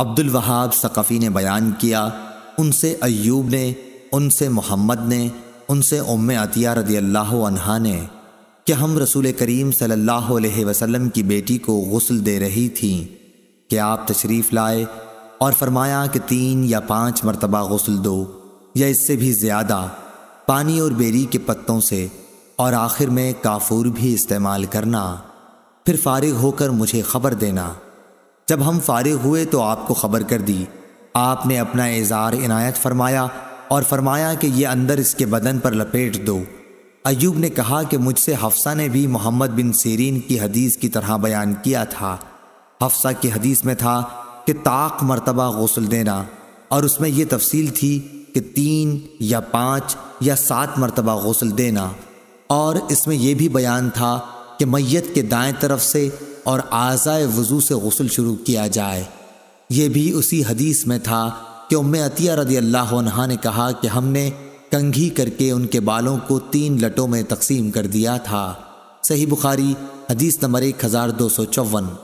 अब्दुल वहाब सक़फ़ी ने बयान किया उनसे अयूब ने उनसे मोहम्मद ने उनसे उम अतिया रदी अल्लाह अनहा ने कि हम रसूल करीम सल्लल्लाहु अलैहि वसल्लम की बेटी को गसल दे रही थीं कि आप तशरीफ़ लाए और फरमाया कि तीन या पाँच मरतबा गसल दो या इससे भी ज़्यादा पानी और बेरी के पत्तों से और आखिर में काफूर भी इस्तेमाल करना फिर फारिग होकर मुझे ख़बर देना जब हम फारिग हुए तो आपको ख़बर कर दी आपने अपना इज़ार इनायत फरमाया और फरमाया कि ये अंदर इसके बदन पर लपेट दो अयूब ने कहा कि मुझसे हफ्सा ने भी मोहम्मद बिन सीरीन की हदीस की तरह बयान किया था हफ्सा की हदीस में था कि ताक मरतबा गसल देना और उसमें यह तफसील थी कि तीन या पाँच या सात मरतबा गसल देना और इसमें यह भी बयान था कि मैत के दाएं तरफ से और आज़ाए वज़ू से गसल शुरू किया जाए ये भी उसी हदीस में था कि उम अतिया रदी अल्लाह ने कहा कि हमने कंघी करके उनके बालों को तीन लटों में तकसीम कर दिया था सही बुखारी हदीस नंबर एक हज़ार दो सौ चौवन